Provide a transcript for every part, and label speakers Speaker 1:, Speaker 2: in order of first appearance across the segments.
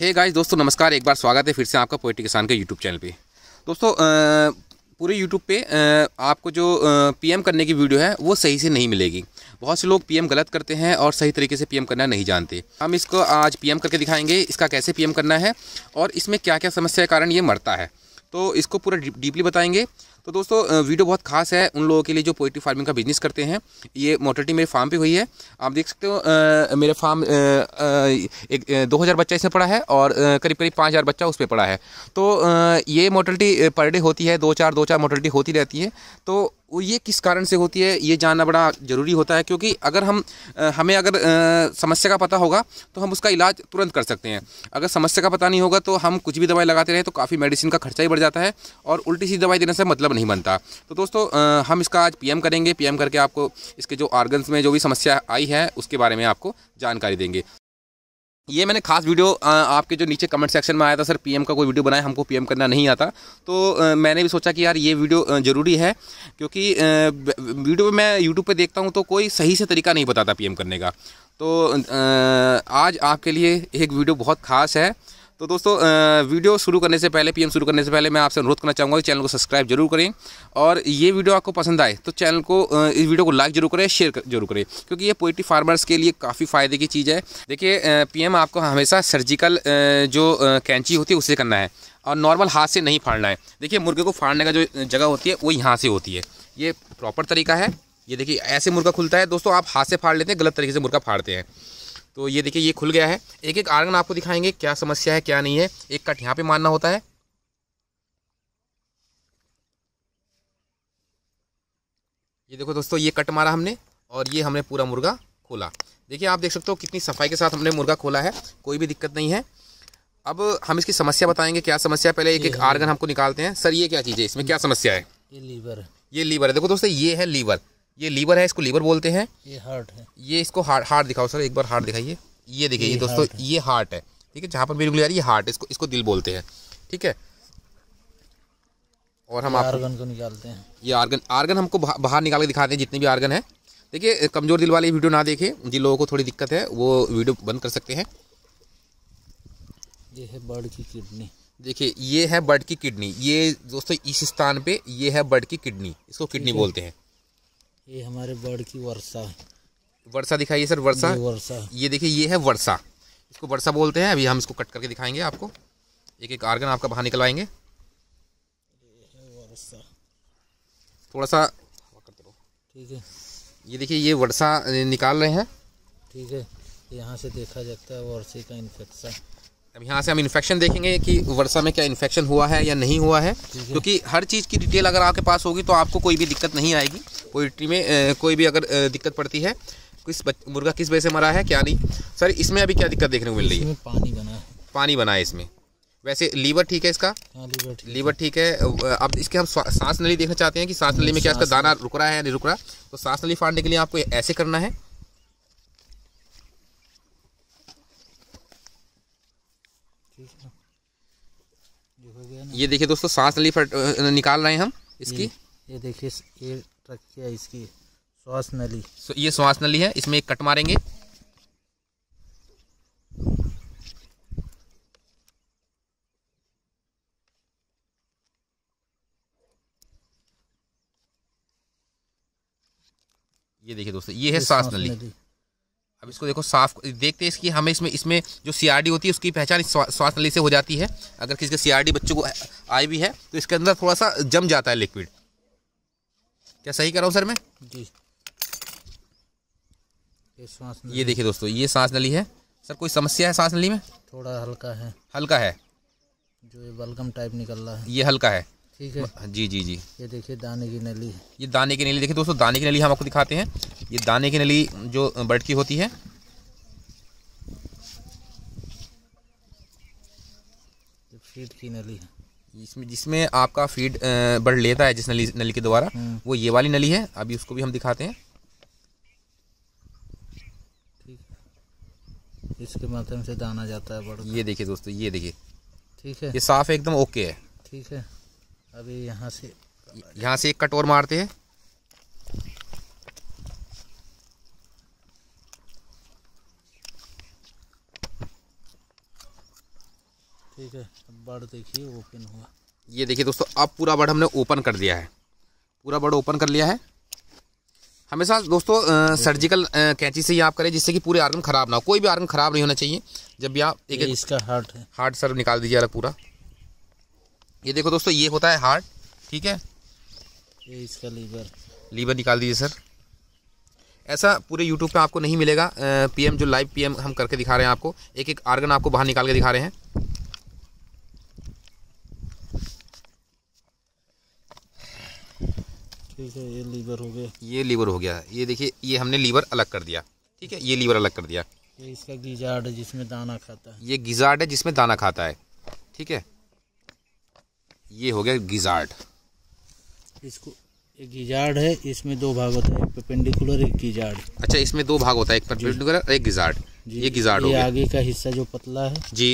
Speaker 1: Hey guys दोस्तों नमस्कार एक बार स्वागत है फिर से आपका पोइट्री किसान के यूट्यूब चैनल पे दोस्तों पूरे यूट्यूब पे आपको जो पीएम करने की वीडियो है वो सही से नहीं मिलेगी बहुत से लोग पीएम गलत करते हैं और सही तरीके से पीएम करना नहीं जानते हम इसको आज पीएम करके दिखाएंगे इसका कैसे पीएम करना है और इसमें क्या क्या समस्या के कारण ये मरता है तो इसको पूरा डीपली बताएंगे तो दोस्तों वीडियो बहुत खास है उन लोगों के लिए जो पोइट्री फार्मिंग का बिजनेस करते हैं ये मोटरटी मेरे फार्म पे हुई है आप देख सकते हो मेरे फार्म एक दो हज़ार बच्चा इसमें पड़ा है और करीब करीब पाँच हज़ार बच्चा उस पर पड़ा है तो ये मोटरटी पर डे होती है दो चार दो चार मोटरटी होती रहती है तो ये किस कारण से होती है ये जानना बड़ा ज़रूरी होता है क्योंकि अगर हम हमें अगर समस्या का पता होगा तो हम उसका इलाज तुरंत कर सकते हैं अगर समस्या का पता नहीं होगा तो हम कुछ भी दवाई लगाते रहें तो काफ़ी मेडिसिन का खर्चा ही बढ़ जाता है और उल्टी सी दवाई देने से मतलब नहीं बनता तो दोस्तों हम इसका आज पीएम करेंगे पीएम करके आपको इसके जो ऑर्गन्स में जो भी समस्या आई है उसके बारे में आपको जानकारी देंगे ये मैंने खास वीडियो आपके जो नीचे कमेंट सेक्शन में आया था सर पीएम का कोई वीडियो बनाए हमको पीएम करना नहीं आता तो मैंने भी सोचा कि यार ये वीडियो ज़रूरी है क्योंकि वीडियो मैं यूट्यूब पे देखता हूँ तो कोई सही से तरीका नहीं बताता पीएम करने का तो आज आपके लिए एक वीडियो बहुत खास है तो दोस्तों वीडियो शुरू करने से पहले पीएम शुरू करने से पहले मैं आपसे अनुरोध करना चाहूँगा कि चैनल को सब्सक्राइब जरूर करें और ये वीडियो आपको पसंद आए तो चैनल को इस वीडियो को लाइक जरूर करें शेयर जरूर करें क्योंकि ये पोइट्री फार्मर्स के लिए काफ़ी फ़ायदे की चीज़ है देखिए पीएम आपको हमेशा सर्जिकल जो कैंची होती है उससे करना है और नॉर्मल हाथ से नहीं फाड़ना है देखिए मुर्गे को फाड़ने का जो जगह होती है वो यहाँ से होती है ये प्रॉपर तरीका है ये देखिए ऐसे मुर्गा खुलता है दोस्तों आप हाथ से फाड़ लेते हैं गलत तरीके से मुर्गा फाड़ते हैं तो ये देखिए ये खुल गया है एक एक आंगन आपको दिखाएंगे क्या समस्या है क्या नहीं है एक कट यहाँ पे मारना होता है ये देखो दोस्तों ये कट मारा हमने और ये हमने पूरा मुर्गा खोला देखिए आप देख सकते हो कितनी सफाई के साथ हमने मुर्गा खोला है कोई भी दिक्कत नहीं है अब हम इसकी समस्या बताएंगे क्या समस्या पहले एक एक आर्गन हमको निकालते हैं सर ये क्या चीज़ है इसमें क्या समस्या है ये लीवर है ये लीवर है देखो दोस्तों ये है लीवर ये लीवर है इसको लीवर बोलते हैं ये हार्ट है ये इसको हार्ट हार्ट दिखाओ सर एक बार हार्ट दिखाइए ये देखिए दोस्तों ये हार्ट है ठीक है जहाँ पर मेरी उंगली ये हार्ट है हार्ट इसको इसको दिल बोलते हैं ठीक है और हम आर्गन
Speaker 2: को निकालते हैं
Speaker 1: ये आर्गन आर्गन हमको बाहर निकाल के दिखाते हैं जितने भी आर्गन है देखिए कमज़ोर दिल वाली वीडियो ना देखें जिन लोगों को थोड़ी दिक्कत है वो वीडियो बंद कर सकते हैं
Speaker 2: ये है बर्ड की किडनी
Speaker 1: देखिए ये है बर्ड की किडनी ये दोस्तों इस स्थान पे ये है बर्ड की किडनी इसको किडनी बोलते हैं
Speaker 2: ये हमारे बर्ड की वर्षा वर्षा दिखाइए सर वर्षा वर्षा
Speaker 1: ये देखिए ये है वर्षा इसको वर्षा बोलते हैं अभी हम इसको कट करके दिखाएंगे आपको एक एक आर्गन आपका बाहर निकलवाएंगे थोड़ा सा
Speaker 2: ठीक है
Speaker 1: ये देखिए ये वर्षा निकाल रहे हैं
Speaker 2: ठीक है यहाँ से देखा जाता है वर्षे का इन्फेक्शन अब
Speaker 1: यहाँ से हम इन्फेक्शन देखेंगे कि वर्षा में क्या इन्फेक्शन हुआ है या नहीं हुआ है क्योंकि हर चीज़ की डिटेल अगर आपके पास होगी तो आपको कोई भी दिक्कत नहीं आएगी पोल्ट्री में कोई भी अगर दिक्कत पड़ती है किस मुर्गा किस वजह से मरा है क्या नहीं सर इसमें अभी क्या दिक्कत देखने को मिल रही है पानी बना है पानी बना है इसमें वैसे लीवर ठीक है इसका हाँ, लीवर ठीक है अब इसके हम सांस नली देखना चाहते हैं कि सांस नली में क्या इसका दाना रुक रहा है या नहीं रुक रहा तो सांस नली फाड़ने के लिए आपको ऐसे करना है ये देखिए दोस्तों सांस नली निकाल रहे हैं हम
Speaker 2: इसकी ये, ये देखिए ये रखी है इसकी श्वास नली
Speaker 1: so, ये श्वास नली है इसमें एक कट मारेंगे ये देखिए दोस्तों ये है सांस नली अब इसको देखो साफ देखते हैं इसकी हमें इसमें इसमें जो सीआरडी होती है उसकी पहचान श्वास नली से हो जाती है अगर किसी के सीआरडी बच्चों को आई भी है तो इसके अंदर थोड़ा सा जम जाता है लिक्विड क्या सही कर रहा हूँ सर मैं जी
Speaker 2: ये सांस ये
Speaker 1: देखिए दोस्तों ये सांस नली है
Speaker 2: सर कोई समस्या है सांस नली में थोड़ा हल्का है हल्का है जो ये बलगम टाइप निकल रहा है ये हल्का है ठीक
Speaker 1: है जी जी जी
Speaker 2: ये देखिए दाने की नली
Speaker 1: ये दाने की नली देखिए दोस्तों दाने की नली हम आपको दिखाते हैं ये दाने की नली जो बर्ड की होती है
Speaker 2: फीट की नली जिसमें जिसमें
Speaker 1: आपका फीड बर्ड लेता है जिस नली नली के द्वारा हम्म। वो ये वाली नली है अभी उसको भी हम दिखाते हैं
Speaker 2: इसके माध्यम से दाना जाता है बर्ड ये देखिए दोस्तों
Speaker 1: ये देखिए ठीक है ये साफ एकदम ओके है
Speaker 2: ठीक है अभी यहाँ से यहाँ से
Speaker 1: एक कटोर मारते हैं
Speaker 2: ठीक है बर्ड देखिए ओपन हुआ
Speaker 1: ये देखिए दोस्तों अब पूरा बर्ड हमने ओपन कर दिया है पूरा बर्ड ओपन कर लिया है हमेशा दोस्तों सर्जिकल कैंची से ही आप करें जिससे कि पूरे आर्गन खराब ना हो कोई भी आर्गन खराब नहीं होना चाहिए जब भी आप एक, इसका हार्ट है हार्ट सर निकाल दीजिए पूरा ये देखो दोस्तों ये होता है हार्ट ठीक है ये इसका लीवर लीवर निकाल दीजिए सर ऐसा पूरे यूट्यूब पे आपको नहीं मिलेगा पीएम जो लाइव पीएम हम करके दिखा रहे हैं आपको एक एक आर्गन आपको बाहर निकाल के दिखा रहे हैं
Speaker 2: ये लीवर हो गया
Speaker 1: ये लीवर हो गया ये देखिए ये हमने लीवर अलग कर दिया ठीक है ये लीवर अलग कर दिया
Speaker 2: ये इसका गिजार्ड है जिसमें दाना खाता है
Speaker 1: ये गिजार्ड है जिसमें दाना खाता है ठीक है ये हो गया गिजार्ड
Speaker 2: इसको एक गिजार्ड है इसमें दो भाग होता है एक परपेंडिकुलर एक गिजार्ड अच्छा इसमें
Speaker 1: दो भाग होता है एक परपेंडिकुलर एक गिजार्ड ये गिजार्ड हो गया आगे का
Speaker 2: हिस्सा जो पतला है जी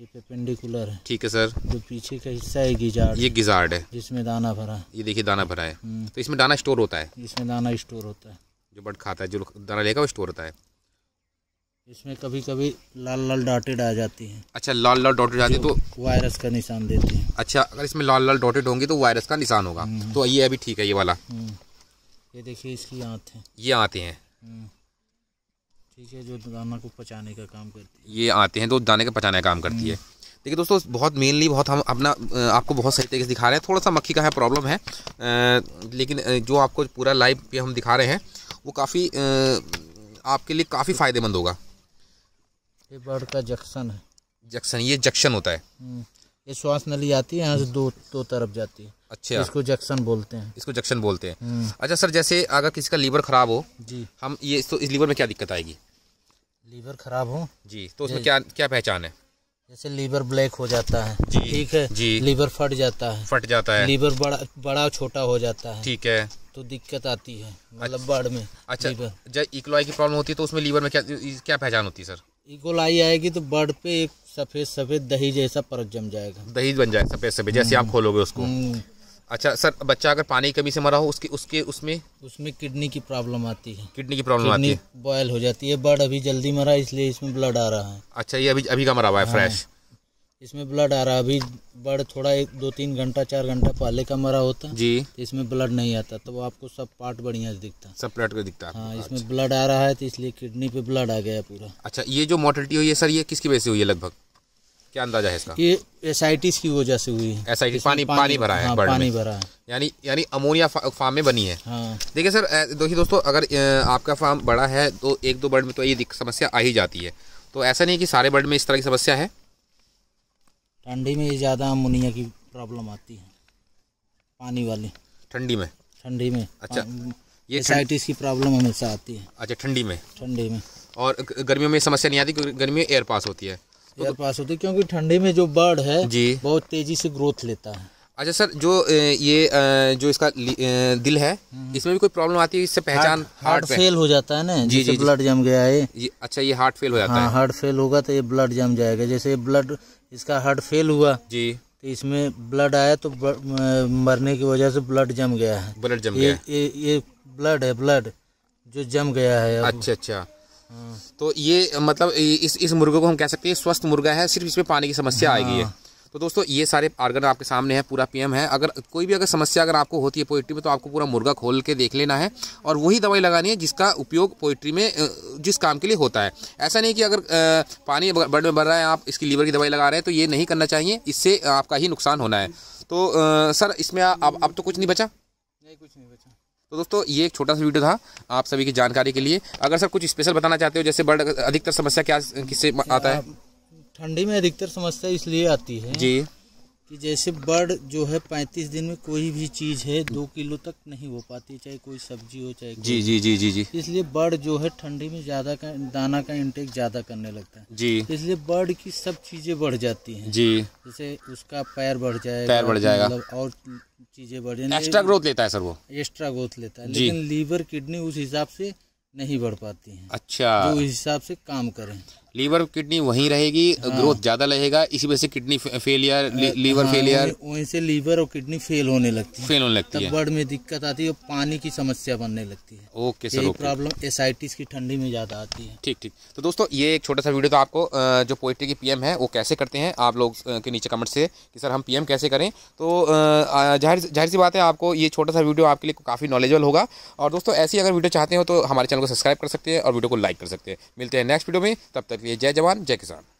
Speaker 2: ये पेपेंडिकुलर है ठीक है सर जो पीछे का हिस्सा है गिजार्ड ये गिजार्ड है जिसमें दाना भरा है
Speaker 1: ये देखिए दाना भरा है हम्म। तो इसमें दाना स्टोर होता है
Speaker 2: इसमें दाना स्टोर होता है
Speaker 1: जो बट खाता है जो दाना लेगा वो स्टोर होता है
Speaker 2: इसमें कभी कभी लाल लाल डॉटेड आ जाती है
Speaker 1: अच्छा लाल लाल डॉटेड आती है तो वायरस
Speaker 2: का निशान देती है
Speaker 1: अच्छा अगर इसमें लाल लाल डॉटेड होंगे तो वायरस का निशान होगा हम्म। तो ये अभी ठीक है ये वाला
Speaker 2: हम्म। ये देखिए इसकी आँख है ये आते हैं ठीक है जो दाना को पचाने का काम करती
Speaker 1: है ये आते हैं तो दाने का पचाने का काम करती है हम्म। देखिए दोस्तों बहुत मेनली बहुत हम अपना आपको बहुत सही तरीके से दिखा रहे हैं थोड़ा सा मक्खी का है प्रॉब्लम है लेकिन जो आपको पूरा लाइव पे हम दिखा रहे हैं वो काफ़ी आपके लिए काफ़ी फ़ायदेमंद होगा
Speaker 2: ये बर्ड का जक्शन है
Speaker 1: जक्शन ये जक्शन होता है
Speaker 2: हम्म। ये श्वास नली आती है यहाँ से दो दो तरफ जाती है अच्छा इसको जक्शन बोलते हैं
Speaker 1: इसको जक्शन बोलते हैं हम्म। अच्छा सर जैसे अगर किसी का लीवर खराब हो जी हम ये इस तो लीवर में क्या दिक्कत आएगी
Speaker 2: लीवर खराब हो जी तो उसमें क्या
Speaker 1: क्या पहचान है
Speaker 2: जैसे लीवर ब्लैक हो जाता है ठीक है जी लीवर फट जाता है फट जाता है लीवर बड़ा बड़ा छोटा हो जाता है ठीक है तो दिक्कत आती है अच्छा। मतलब अच्छा, बर्ड में अच्छा जब इकोलाई e की प्रॉब्लम होती है तो उसमें लीवर में क्या क्या पहचान होती है सर इकोलाई e आएगी तो बर्ड पे एक सफेद सफेद दही जैसा परत जम जाएगा दही
Speaker 1: बन जाएगा सफेद सफेद जैसे आप हम्म। खोलोगे उसको हम्म। अच्छा सर बच्चा
Speaker 2: अगर पानी की कमी से मरा हो उसके उसके उसमें उसमें किडनी की प्रॉब्लम आती है किडनी की प्रॉब्लम आती है बॉयल हो जाती है बर्ड अभी जल्दी मरा इसलिए इसमें ब्लड आ रहा है
Speaker 1: अच्छा ये अभी अभी का मरा हुआ है हाँ। फ्रेश
Speaker 2: इसमें ब्लड आ रहा है अभी बर्ड थोड़ा एक दो तीन घंटा चार घंटा पहले का मरा होता जी तो इसमें ब्लड नहीं आता तो आपको सब पार्ट बढ़िया से दिखता सब पार्ट का दिखता हाँ इसमें अच्छा। ब्लड आ रहा है तो इसलिए किडनी पे ब्लड आ गया पूरा
Speaker 1: अच्छा ये जो मोर्टलिटी हुई है सर ये किसकी वजह से हुई है लगभग क्या अंदाजा है इसका ये
Speaker 2: एस की वजह से हुई है पानी पानी भरा है हाँ, पानी भरा है
Speaker 1: यानी यानी अमोनिया फा, फार्म में बनी है हाँ। देखिए सर देखिए दोस्तों अगर आपका फार्म बड़ा है तो एक दो बर्ड में तो ये समस्या आ ही जाती है तो ऐसा नहीं कि सारे बर्ड में इस तरह की समस्या है
Speaker 2: ठंडी में ज़्यादा अमोनिया की प्रॉब्लम आती है पानी वाली ठंडी में ठंडी में अच्छा हाँ, ये साइटिस की प्रॉब्लम हमेशा आती है अच्छा ठंडी में ठंडी में
Speaker 1: और गर्मियों में समस्या नहीं आती क्योंकि गर्मियों एयर पास होती है
Speaker 2: एयर तो- पास होती है क्योंकि ठंडी में जो बर्ड है जी बहुत तेजी से ग्रोथ लेता है
Speaker 1: अच्छा सर जो ये जो इसका दिल है हम्म। इसमें भी कोई प्रॉब्लम आती है इससे पहचान हार्ट, हार्ट, हार्ट फेल हो जाता है ना जी जी ब्लड
Speaker 2: जम गया है ये,
Speaker 1: अच्छा ये हार्ट फेल हो जाता हाँ, है
Speaker 2: हार्ट फेल होगा तो ये ब्लड जम जाएगा जैसे ब्लड इसका हार्ट फेल हुआ जी तो इसमें ब्लड आया तो मरने की वजह से ब्लड जम गया है ब्लड जम गया ये ये ब्लड है ब्लड जो जम गया है अच्छा
Speaker 1: अच्छा तो ये मतलब इस इस मुर्गे को हम कह सकते हैं स्वस्थ मुर्गा है सिर्फ इसमें पानी की समस्या हाँ। आएगी है तो दोस्तों ये सारे आर्गन आपके सामने है पूरा पीएम है अगर कोई भी अगर समस्या अगर आपको होती है पोइट्री में तो आपको पूरा मुर्गा खोल के देख लेना है और वही दवाई लगानी है जिसका उपयोग पोइट्री में जिस काम के लिए होता है ऐसा नहीं कि अगर पानी बड़ में भर रहा है आप इसकी लीवर की दवाई लगा रहे हैं तो ये नहीं करना चाहिए इससे आपका ही नुकसान होना है तो सर इसमें अब अब तो कुछ नहीं बचा
Speaker 2: नहीं कुछ
Speaker 1: नहीं बचा तो दोस्तों ये एक छोटा सा वीडियो था आप सभी की जानकारी के लिए अगर सर कुछ स्पेशल बताना चाहते हो जैसे बर्ड अधिकतर समस्या क्या किससे आता है
Speaker 2: ठंडी में अधिकतर समस्या इसलिए आती है जी कि जैसे बर्ड जो है पैंतीस दिन में कोई भी चीज़ है दो किलो तक नहीं हो पाती चाहे कोई सब्जी हो चाहे जी जी जी जी जी इसलिए बर्ड जो है ठंडी में ज़्यादा का दाना का इंटेक ज़्यादा करने लगता है जी इसलिए बर्ड की सब चीज़ें बढ़ जाती हैं जी जैसे उसका पैर बढ़ जाएगा पैर बढ़ जाएगा मतलब और चीज़ें बढ़ जाए एक्स्ट्रा ग्रोथ लेता है सर वो एक्स्ट्रा ग्रोथ लेता है लेकिन लीवर किडनी उस हिसाब से नहीं बढ़ पाती है
Speaker 1: अच्छा जो
Speaker 2: हिसाब से काम करें
Speaker 1: लीवर किडनी वहीं रहेगी हाँ। ग्रोथ ज्यादा रहेगा इसी वजह से किडनी फेलियर ली, लीवर हाँ, फेलियर हाँ,
Speaker 2: वहीं से लीवर और किडनी फेल होने लगती है फेल होने लगती है बड़ में दिक्कत आती है पानी की समस्या बनने लगती है ओके सर प्रॉब्लम एसाइटिस की ठंडी में ज्यादा आती
Speaker 1: है ठीक ठीक तो दोस्तों ये एक छोटा सा वीडियो तो आपको जो पोइट्री की पीएम है वो कैसे करते हैं आप लोग के नीचे कमेंट से कि सर हम पीएम कैसे करें तो जाहिर जाहिर सी बात है आपको ये छोटा सा वीडियो आपके लिए काफी नॉलेजेबल होगा और दोस्तों ऐसी अगर वीडियो चाहते हो तो हमारे चैनल को सब्सक्राइब कर सकते हैं और वीडियो को लाइक कर सकते हैं मिलते हैं नेक्स्ट वीडियो में तब तक Takliya Jai Jawan Jai Kisan